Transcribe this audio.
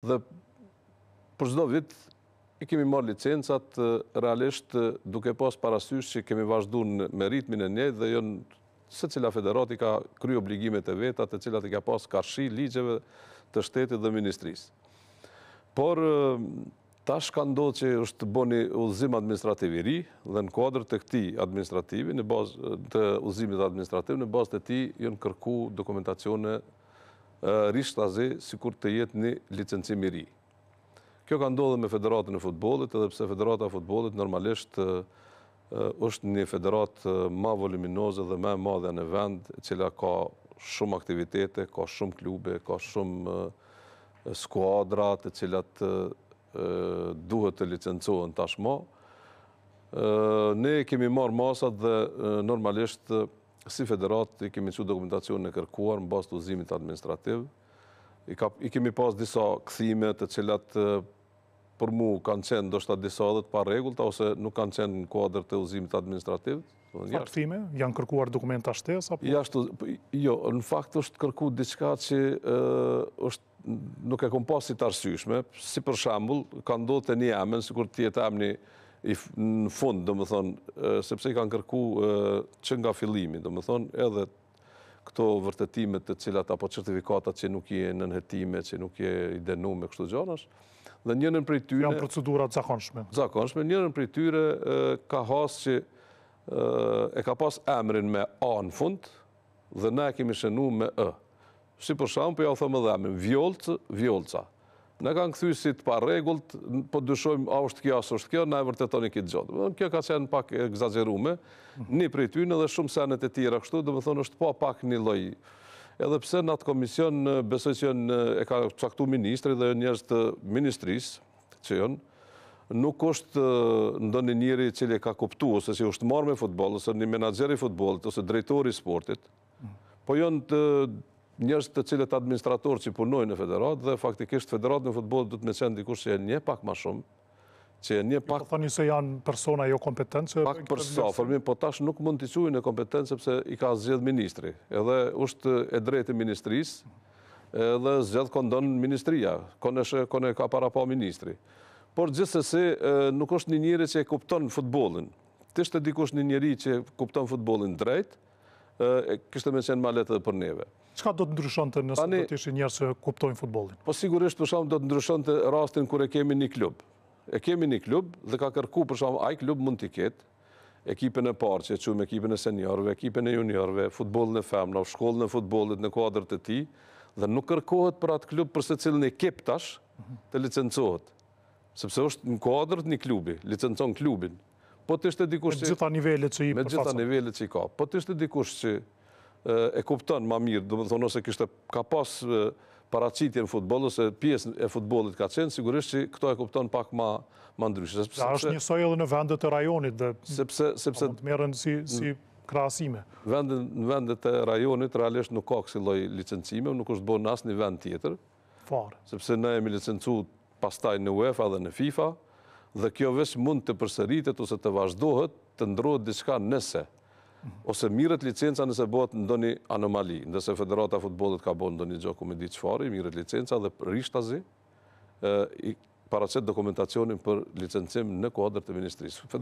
Dhe për zdo vit i kemi marë licencat realisht duke pas parasysh që kemi vazhdu në meritmin e njëj dhe jënë jo se cila federati ka kry obligimet e vetat e cilat i ka pas karshi ligjeve të shtetit dhe ministris. Por tash ka ndohë që është boni uzim administrativ i ri dhe në kodrë të këti administrativi, në bazë të uzimit administrativ, në bazë të ti jënë kërku dokumentacione rrish të si kur të jetë një licencimi ri. Kjo ka ndodhe me Federatën e Futbolit, edhe pse Federata e Futbolit normalisht është një federatë ma voluminoze dhe me madhe në vend, qëla ka shumë aktivitete, ka shumë klube, ka shumë skuadrat e cilat duhet të licencohen tashma. Ne kemi marë masat dhe normalisht si federat, i kemi që dokumentacion në kërkuar në basë të uzimit administrativ, i kemi pas disa këthimet të cilat për mu kanë qenë do disa dhe të pa regullta, ose nuk kanë qenë në kuadrë të uzimit administrativ. Pa këthime, janë kërkuar dokument të ashtes? Jo, në fakt është kërku diçka që është nuk e pasit arsyshme, si për shambull, ka do të një amen, si kur tjetë amni në fund, dhe më thonë, sepse i kanë kërku që nga filimi, dhe më thonë, edhe këto vërtetimet të cilat, apo certifikatat që nuk je në nëhetime, që nuk je i denu me kështu gjonash, dhe njënën për i tyre... Janë procedurat zakonshme. Zakonshme, njënën për i tyre ka has që e ka pas emrin me A në fund, dhe ne kemi shenu me E. Si për shampë, ja u thëmë dhe emrin, vjolcë, vjolca. Ne kanë këthy si të regullt, po dyshojmë a është kjo, a është kjo, na e vërtetoni këtë gjotë. Kjo ka qenë pak egzagerume, një prej ty në dhe shumë senet e tira kështu, dhe më thonë është pa po pak një loj. Edhe pse në atë komision, besoj që jënë e ka caktu ministri dhe njështë të ministris, që jënë, nuk është ndonë njëri që le ka kuptu, ose që është marrë me futbol, ose një menageri futbol, ose drejtori sportit, po jënë të njërës të cilët administratorë që punojnë në federatë dhe faktikisht federatë në futbolë dhëtë me qenë dikush që e një pak ma shumë, që e një pak... Po thani se janë persona jo kompetencë? Pak përsa, fërmin, po tash nuk mund të qujnë e kompetencë sepse i ka zxedhë ministri, edhe ushtë e drejtë i ministrisë, edhe zxedhë këndonë ministria, kone ka para pa ministri. Por gjithë se nuk është një njëri që e kuptonë futbolin. Tishtë të dikush një njëri që e kuptonë futbolin drejtë, kështë me qenë malet edhe për neve qka do të ndryshon të nësë të të ishin njerë që kuptojnë futbolin? Po sigurisht, për shumë, do të ndryshon të rastin kër e kemi një klub. E kemi një klub dhe ka kërku, për shumë, aj klub mund t'i ketë, ekipën e parë që e qumë, ekipën e seniorve, ekipën e juniorve, futbol në femna, shkollë e futbolit në kuadrët e ti, dhe nuk kërkohet për atë klub përse cilë një kip tash të licencohet. Sëpse është në kuadrët një klubi, licencon klubin. Po, me gjitha që i Me gjitha nivellet që i ka. Po të ishte dikush që e kuptonë ma mirë, dhe më thonë ose kështë ka pas paracitje në futbol, ose pjesë e futbolit ka qenë, sigurisht që këto e kuptonë pak ma më ndryshë. Da është njësoj edhe në vendet e rajonit, dhe më të merën si krasime. Në vendet e rajonit, realisht nuk ka kësi loj licencime, nuk është bërë në asë një vend tjetër. Farë. Sepse ne jemi licencu pastaj në UEFA dhe në FIFA, dhe kjo vesh mund të përsëritet ose të vazhdohet, të ndrojt diska nëse ose miret licenca nëse bëhet ndoni anomali, nëse Federata Futbolet ka bëhet ndoni gjoku me ditë qëfari, miret licenca dhe rishtazi paracet dokumentacionin për licencim në kuadrë të Ministrisë.